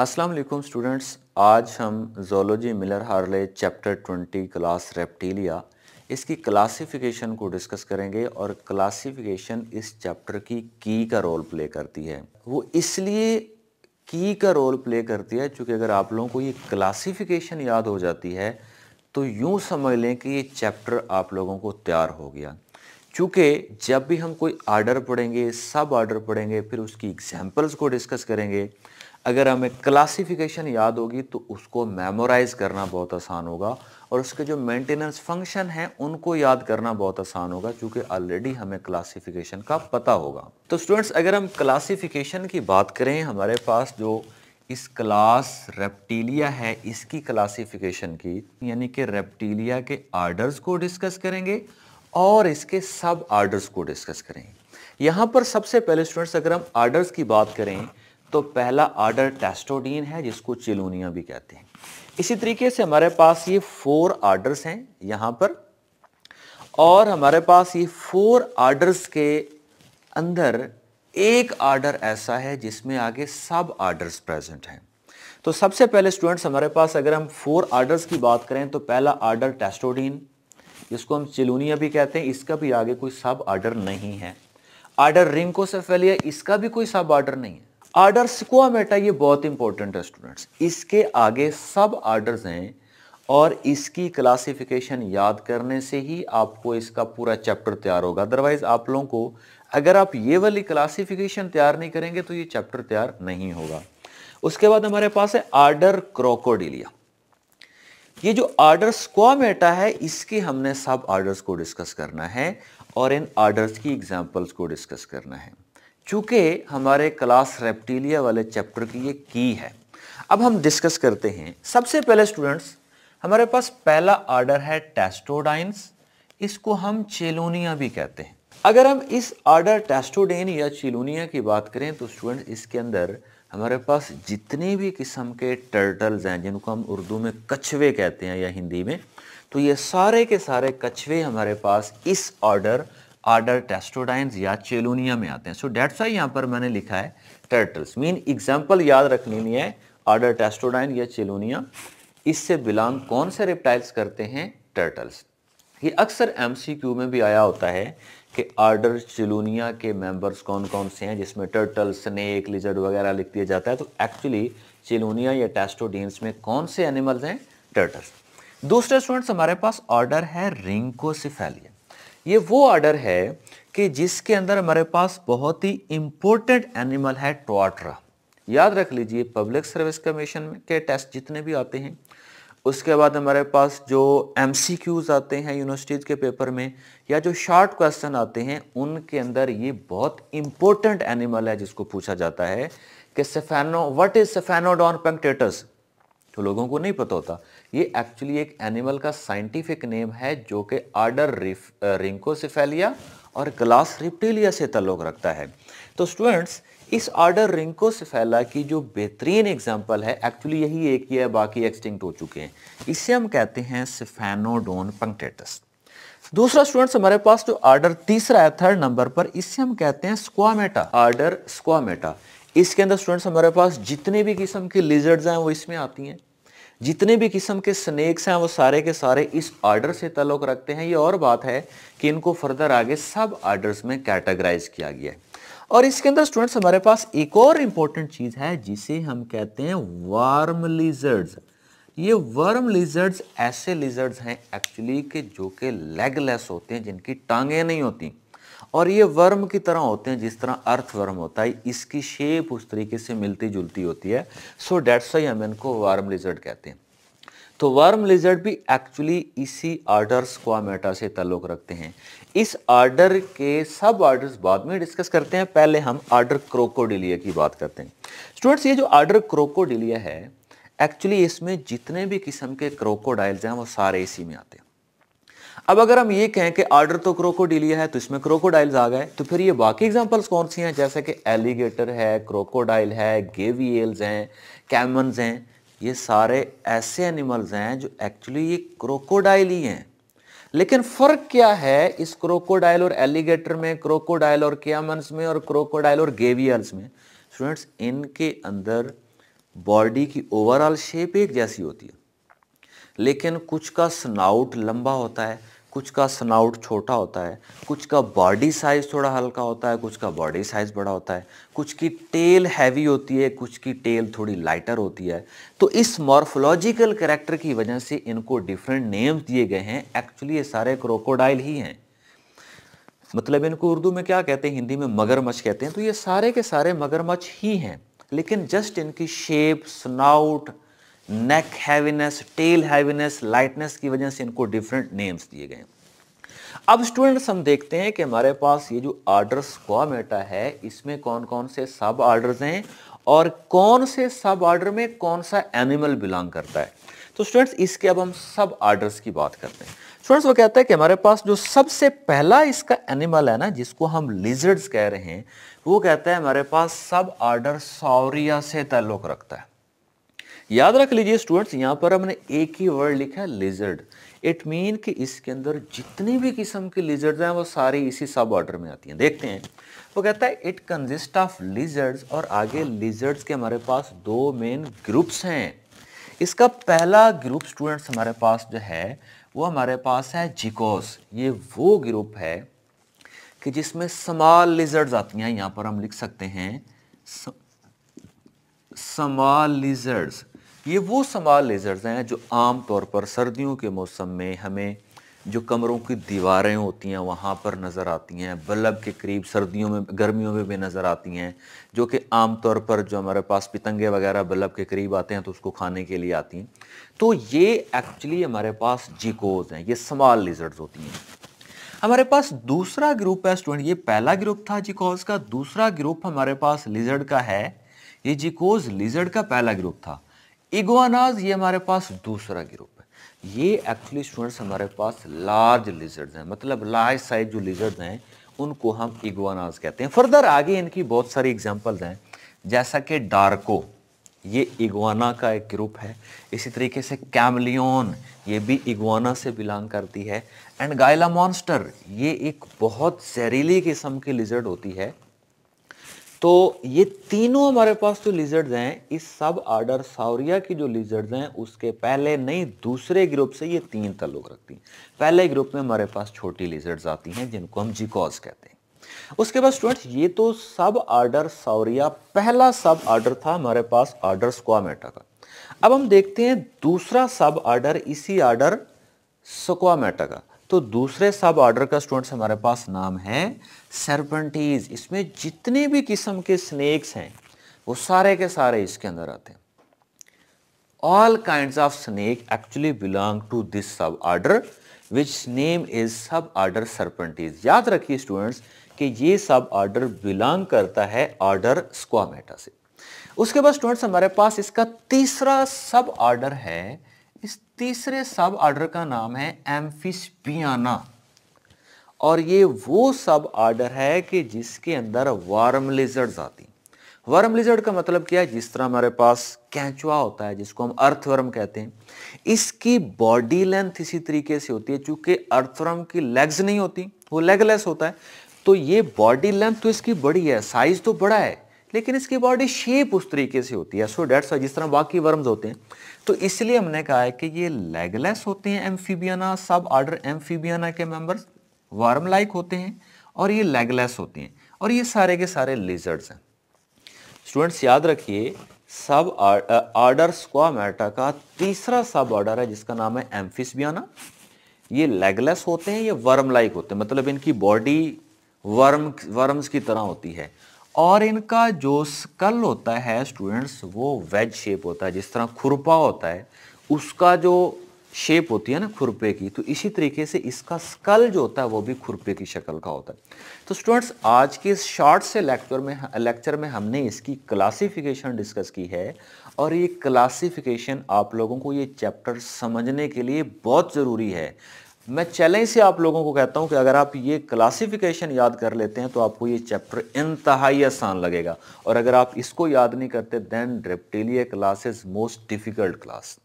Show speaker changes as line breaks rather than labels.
अस्सलाम वालेकुम स्टूडेंट्स आज हम zoology Miller Harley chapter 20 class Reptilia इसकी क्लासिफिकेशन को डिस्कस करेंगे और क्लासिफिकेशन इस चैप्टर की की का रोल प्ले करती है वो इसलिए की का रोल प्ले करती है क्योंकि अगर आप लोगों को ये क्लासिफिकेशन याद हो जाती है तो यूँ समझ लें कि ये चैप्टर आप लोगों को तैयार हो गया चूँकि जब भी हम कोई आर्डर पढ़ेंगे सब आर्डर पढ़ेंगे फिर उसकी एग्जाम्पल्स को डिस्कस करेंगे अगर हमें क्लासिफिकेशन याद होगी तो उसको मेमोराइज़ करना बहुत आसान होगा और उसके जो मेंटेनेंस फंक्शन हैं उनको याद करना बहुत आसान होगा क्योंकि ऑलरेडी हमें क्लासिफिकेशन का पता होगा तो स्टूडेंट्स अगर हम क्लासिफिकेशन की बात करें हमारे पास जो इस क्लास रेप्टीलिया है इसकी क्लासिफिकेशन की यानी कि रेप्टीलिया के आर्डर्स को डिस्कस करेंगे और इसके सब आर्डर्स को डिस्कस करेंगे यहाँ पर सबसे पहले स्टूडेंट्स अगर हम आर्डर्स की बात करें तो पहला आर्डर टेस्टोडीन है जिसको चिलोनिया भी कहते हैं इसी तरीके से हमारे पास ये फोर आर्डर्स हैं यहाँ पर और हमारे पास ये फोर आर्डर्स के अंदर एक आर्डर ऐसा है जिसमें आगे सब आर्डर्स प्रेजेंट हैं तो सबसे पहले स्टूडेंट्स हमारे पास अगर हम फोर आर्डर्स की बात करें तो पहला आर्डर टेस्टोडीन जिसको हम चिलोनिया भी कहते हैं इसका भी आगे कोई सब आर्डर नहीं है आर्डर रिंकोसेफेलिया इसका भी कोई सब आर्डर नहीं है आर्डर मेटा ये बहुत इंपॉर्टेंट है स्टूडेंट्स इसके आगे सब आर्डर्स हैं और इसकी क्लासिफिकेशन याद करने से ही आपको इसका पूरा चैप्टर तैयार होगा अदरवाइज आप लोगों को अगर आप ये वाली क्लासिफिकेशन तैयार नहीं करेंगे तो ये चैप्टर तैयार नहीं होगा उसके बाद हमारे पास है आर्डर क्रोकोडिलिया ये जो आर्डर स्क्वामेटा है इसके हमने सब आर्डर्स को डिस्कस करना है और इन आर्डर्स की एग्जाम्पल्स को डिस्कस करना है चूँकि हमारे क्लास रेप्टीलिया वाले चैप्टर की ये की है अब हम डिस्कस करते हैं सबसे पहले स्टूडेंट्स हमारे पास पहला आर्डर है टेस्टोडाइंस इसको हम चेलोनिया भी कहते हैं अगर हम इस आर्डर टेस्टोडेन या चिलोनिया की बात करें तो स्टूडेंट इसके अंदर हमारे पास जितने भी किस्म के टर्टल्स हैं जिनको हम उर्दू में कछवे कहते हैं या हिंदी में तो ये सारे के सारे कछवे हमारे पास इस ऑर्डर आर्डर टेस्टोडाइंस या चेलोनिया में आते हैं सो डेट्स आई यहाँ पर मैंने लिखा है टर्टल्स मीन एग्जाम्पल याद रख लेनी है आर्डर टेस्टोडाइन या चेलोनिया इससे बिलोंग कौन से रिप्टाइल्स करते हैं टर्टल्स ये अक्सर क्यू में भी आया होता है कि आर्डर चिलूनिया के मेंबर्स कौन कौन से हैं जिसमें टर्टल स्नेक लिजर्ड वगैरह लिख दिया जाता है तो एक्चुअली चिलोनिया या टेस्टोडीन्स में कौन से एनिमल्स हैं टर्टल्स दूसरे स्टूडेंट्स हमारे पास ऑर्डर है रिंकोसिफेलिया ये वो ऑर्डर है कि जिसके अंदर हमारे पास बहुत ही इम्पोर्टेंट एनिमल है टोआट्रा याद रख लीजिए पब्लिक सर्विस कमीशन के टेस्ट जितने भी आते हैं उसके बाद हमारे पास जो एम आते हैं यूनिवर्सिटीज़ के पेपर में या जो शॉर्ट क्वेश्चन आते हैं उनके अंदर ये बहुत इम्पोर्टेंट एनिमल है जिसको पूछा जाता है कि सेफेनो व्हाट इज़ सेफेनोडॉन पंक्टेटस तो लोगों को नहीं पता होता ये एक्चुअली एक एनिमल का साइंटिफिक नेम है जो कि आर्डर रिफ रिंकोसिफेलिया और ग्लास रिप्टीलिया से तल्लुक़ रखता है तो स्टूडेंट्स इस आर्डर रिंकोसिफेला की जो बेहतरीन एग्जाम्पल है एक्चुअली यही एक ही है बाकी एक्सटिंक्ट हो चुके हैं इसे हम कहते हैं सिफेनोडोन पंक्टेटस दूसरा स्टूडेंट्स हमारे पास जो आर्डर तीसरा है थर्ड नंबर पर इससे हम कहते हैं स्क्वामेटा आर्डर स्क्वामेटा इसके अंदर स्टूडेंट्स हमारे पास जितने भी किस्म के लिजर्ड्स हैं वो इसमें आती हैं जितने भी किस्म के स्नेक्स हैं वो सारे के सारे इस ऑर्डर से तल्लुक़ रखते हैं ये और बात है कि इनको फर्दर आगे सब ऑर्डर्स में कैटेगराइज किया गया है और इसके अंदर स्टूडेंट्स हमारे पास एक और इम्पोर्टेंट चीज़ है जिसे हम कहते हैं वार्म लिजर्ड्स ये वर्म लिजर्ड्स ऐसे लिजर्ड्स हैं एक्चुअली के जो के लेगलेस होते हैं जिनकी टांगें नहीं होती और ये वर्म की तरह होते हैं जिस तरह अर्थ वर्म होता है इसकी शेप उस तरीके से मिलती जुलती होती है सो डेट्स वाई हम इनको वर्म लिजर्ड कहते हैं तो वर्म लिजर्ड भी एक्चुअली इसी आर्डर स्क्वामेटा से ताल्लुक़ रखते हैं इस आर्डर के सब आर्डर्स बाद में डिस्कस करते हैं पहले हम आर्डर क्रोकोडिलिया की बात करते हैं स्टूडेंट्स ये जो आर्डर क्रोकोडिलिया है एक्चुअली इसमें जितने भी किस्म के क्रोकोडाइल्स हैं वो सारे इसी में आते हैं अब अगर हम ये कहें कि आर्डर तो क्रोकोडिलिया है तो इसमें क्रोकोडाइल्स आ गए तो फिर ये बाकी एग्जांपल्स कौन सी हैं जैसे कि एलिगेटर है क्रोकोडाइल है गेवियल्स हैं कैमन्स हैं ये सारे ऐसे एनिमल्स हैं जो एक्चुअली ये क्रोकोडाइल ही हैं लेकिन फ़र्क क्या है इस क्रोकोडाइल और एलिगेटर में क्रोकोडाइल और कैमन्स में और क्रोकोडाइल और गेवियल्स में स्टूडेंट्स इनके अंदर बॉडी की ओवरऑल शेप एक जैसी होती है लेकिन कुछ का स्नाउट लंबा होता है कुछ का स्नाउट छोटा होता है कुछ का बॉडी साइज थोड़ा हल्का होता है कुछ का बॉडी साइज बड़ा होता है कुछ की टेल हैवी होती है कुछ की टेल थोड़ी लाइटर होती है तो इस मॉर्फोलॉजिकल करेक्टर की वजह से इनको डिफरेंट नेम्स दिए गए हैं एक्चुअली ये सारे क्रोकोडाइल ही हैं मतलब इनको उर्दू में क्या कहते हैं हिंदी में मगरमच्छ कहते हैं तो ये सारे के सारे मगरमच्छ ही हैं लेकिन जस्ट इनकी shape snout neck heaviness tail heaviness lightness की वजह से इनको डिफरेंट नेम्स दिए गए अब स्टूडेंट्स हम देखते हैं कि हमारे पास ये जो आर्डर स्क्वामेटा है इसमें कौन कौन से सब आर्डर्स हैं और कौन से सब आर्डर में कौन सा एनिमल बिलोंग करता है तो स्टूडेंट्स इसके अब हम सब आर्डर्स की बात करते हैं स्टूडेंट्स वो कहता है कि हमारे पास जो सबसे पहला इसका एनिमल है ना जिसको हम लिजर्ड्स कह रहे हैं वो कहता है हमारे पास सब आर्डर सौरिया से ताल्लुक रखता है याद रख लीजिए स्टूडेंट्स यहाँ पर हमने एक ही वर्ड लिखा है लिजर्ड इट मीन कि इसके अंदर जितनी भी किस्म के लिजर्ड हैं वो सारी इसी सब ऑर्डर में आती हैं देखते हैं वो कहता है इट कंजिस्ट ऑफ लिजर्ड्स और आगे लिजर्ड्स के हमारे पास दो मेन ग्रुप्स हैं इसका पहला ग्रुप स्टूडेंट्स हमारे पास जो है वो हमारे पास है जिकोस ये वो ग्रुप है कि जिसमें समाल लिजर्ड्स आती हैं यहाँ पर हम लिख सकते हैं समाल लिजर्ड्स ये वो समाल लेज़र्स हैं जो आम तौर पर सर्दियों के मौसम में हमें जो कमरों की दीवारें होती हैं वहाँ पर नज़र आती हैं बल्ब के करीब सर्दियों में गर्मियों में भी नज़र आती हैं जो कि आम तौर पर जो हमारे पास पितंगे वगैरह बल्ब के करीब आते हैं तो उसको खाने के लिए आती हैं तो ये एक्चुअली हमारे पास जिकोज हैं ये समाल लेज़र्स होती हैं हमारे पास दूसरा ग्रुप है स्टूडेंट ये पहला ग्रुप था जिकोज का दूसरा ग्रुप हमारे पास लिजर्ड का है ये जिकोज लिजर्ड का पहला ग्रुप था इगोनाज ये हमारे पास दूसरा ग्रुप है ये एक्चुअली स्टूडेंट्स हमारे पास लार्ज लिजर्ड हैं मतलब लार्ज साइज जो लिजर्ड हैं उनको हम इगोनाज कहते हैं फर्दर आगे इनकी बहुत सारी एग्जाम्पल्स हैं जैसा कि डार्को ये इगुआना का एक ग्रुप है इसी तरीके से कैमलियन ये भी इगुआना से बिलोंग करती है एंड गायला मॉन्स्टर ये एक बहुत जहरीली किस्म की लिजर्ड होती है तो ये तीनों हमारे पास जो लिजर्ड्स हैं इस सब आर्डर साउरिया की जो लिजर्ड्स हैं उसके पहले नहीं दूसरे ग्रुप से ये तीन तल्लुक रखती हैं पहले ग्रुप में हमारे पास छोटी लिजर्ड्स आती हैं जिनको हम जिकॉज कहते हैं उसके बाद स्टूडेंट्स ये तो सब आर्डर साउरिया पहला सब आर्डर था हमारे पास आर्डर स्क्वामेटा का अब हम देखते हैं दूसरा सब आर्डर इसी आर्डर स्क्वामेटा का तो दूसरे सब ऑर्डर का स्टूडेंट्स हमारे पास नाम है सरपेंटीज इसमें जितने भी किस्म के स्नेक्स हैं वो सारे के सारे इसके अंदर आते हैं all kind of snake actually belong to this suborder which name is suborder Serpentes याद रखिए स्टूडेंट्स कि ये सब ऑर्डर बिलोंग करता है ऑर्डर स्क्वामेटा से उसके बाद स्टूडेंट्स हमारे पास इसका तीसरा सब ऑर्डर है तीसरे सब ऑर्डर का नाम है एम्फिसपियाना और ये वो सब ऑर्डर है कि जिसके अंदर वार्म लिजर्ड्स आती वर्म लिजर्ड का मतलब क्या है जिस तरह हमारे पास कैंचुआ होता है जिसको हम अर्थवर्म कहते हैं इसकी बॉडी लेंथ इसी तरीके से होती है चूंकि अर्थवर्म की लेग्स नहीं होती वो लेगलेस होता है तो ये बॉडी लेंथ तो इसकी बड़ी है साइज तो बड़ा है लेकिन इसकी बॉडी शेप उस तरीके से होती है सो डेट्स जिस तरह बाकी वर्म्स होते हैं तो इसलिए हमने कहा है कि ये लेगलेस होते हैं एम्फीबियाना सब आर्डर एम्फीबियाना के मेंबर्स वर्म लाइक होते हैं और ये लेगलेस होते हैं और ये सारे के सारे लेजर्ड्स हैं स्टूडेंट्स याद रखिए सब आर्डर स्क्वामेटा का तीसरा सब ऑर्डर है जिसका नाम है एम्फिसबियाना ये लेगलेस होते हैं ये वर्म लाइक होते हैं मतलब इनकी बॉडी वर्म वर्म्स की तरह होती है और इनका जो स्कल होता है स्टूडेंट्स वो वेज शेप होता है जिस तरह खुरपा होता है उसका जो शेप होती है ना खुरपे की तो इसी तरीके से इसका स्कल जो होता है वो भी खुरपे की शक्ल का होता है तो स्टूडेंट्स आज के इस शॉर्ट से लेक्चर में लेक्चर में हमने इसकी क्लासिफिकेशन डिस्कस की है और ये क्लासिफिकेशन आप लोगों को ये चैप्टर समझने के लिए बहुत ज़रूरी है मैं चैलेंज से आप लोगों को कहता हूं कि अगर आप ये क्लासिफिकेशन याद कर लेते हैं तो आपको ये चैप्टर इंतहाई आसान लगेगा और अगर आप इसको याद नहीं करते then Reptilia class is most difficult class